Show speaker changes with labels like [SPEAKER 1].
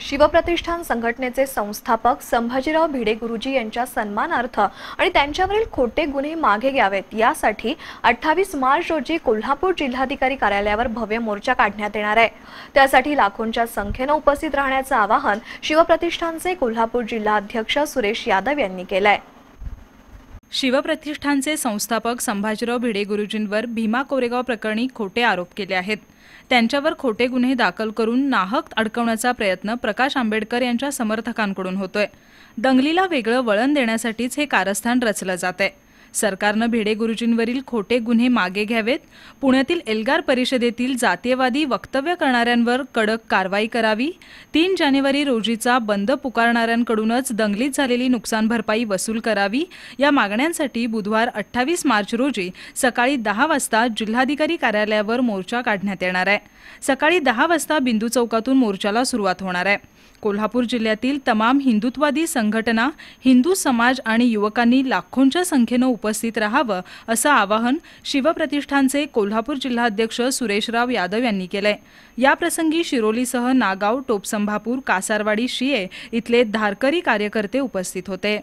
[SPEAKER 1] शिवप्रतिष्ठान संघटनेचे संस्थापक संभाजीराव भिडे गुरुजी यांच्या सन्मानार्थ आणि त्यांच्यावरील खोटे गुन्हे मागे घ्यावेत यासाठी अठ्ठावीस मार्च रोजी कोल्हापूर जिल्हाधिकारी कार्यालयावर भव्य मोर्चा काढण्यात येणार आहे त्यासाठी लाखोंच्या संख्येनं उपस्थित राहण्याचं आवाहन शिवप्रतिष्ठानचे कोल्हापूर जिल्हा अध्यक्ष सुरेश यादव यांनी केलं आहे
[SPEAKER 2] शिवप्रतिष्ठानचे संस्थापक संभाजीराव भिडे गुरुजींवर भीमा कोरेगाव प्रकरणी खोटे आरोप केले आहेत त्यांच्यावर खोटे गुन्हे दाखल करून नाहक अडकवण्याचा प्रयत्न प्रकाश आंबेडकर यांच्या समर्थकांकडून होतोय दंगलीला वेगळं वळण देण्यासाठीच हे कारस्थान रचलं जात आहे सरकारनं भिडे गुरुजींवरील खोटे गुन्हे मागे घ्यावेत पुण्यातील एल्गार परिषदेतील जातीयवादी वक्तव्य करणाऱ्यांवर कडक कारवाई करावी तीन जानेवारी रोजीचा बंद पुकारणाऱ्यांकडूनच दंगलीत झालेली नुकसान भरपाई वसूल करावी या मागण्यांसाठी बुधवार अठ्ठावीस मार्च रोजी सकाळी दहा वाजता जिल्हाधिकारी कार्यालयावर मोर्चा काढण्यात येणार आहे सकाळी दहा वाजता बिंदू चौकातून मोर्चाला सुरुवात होणार आहे कोल्हापूर जिल्ह्यातील तमाम हिंदुत्ववादी संघटना हिंदू समाज आणि युवकांनी लाखोंच्या संख्येनं उपस्थित राहावं असं आवाहन शिवप्रतिष्ठानचे कोल्हापूर जिल्हाध्यक्ष सुरेशराव यादव यांनी केलंय याप्रसंगी शिरोलीसह नागाव टोपसंभापूर कासारवाडी शिये इथले धारकरी कार्यकर्ते उपस्थित होते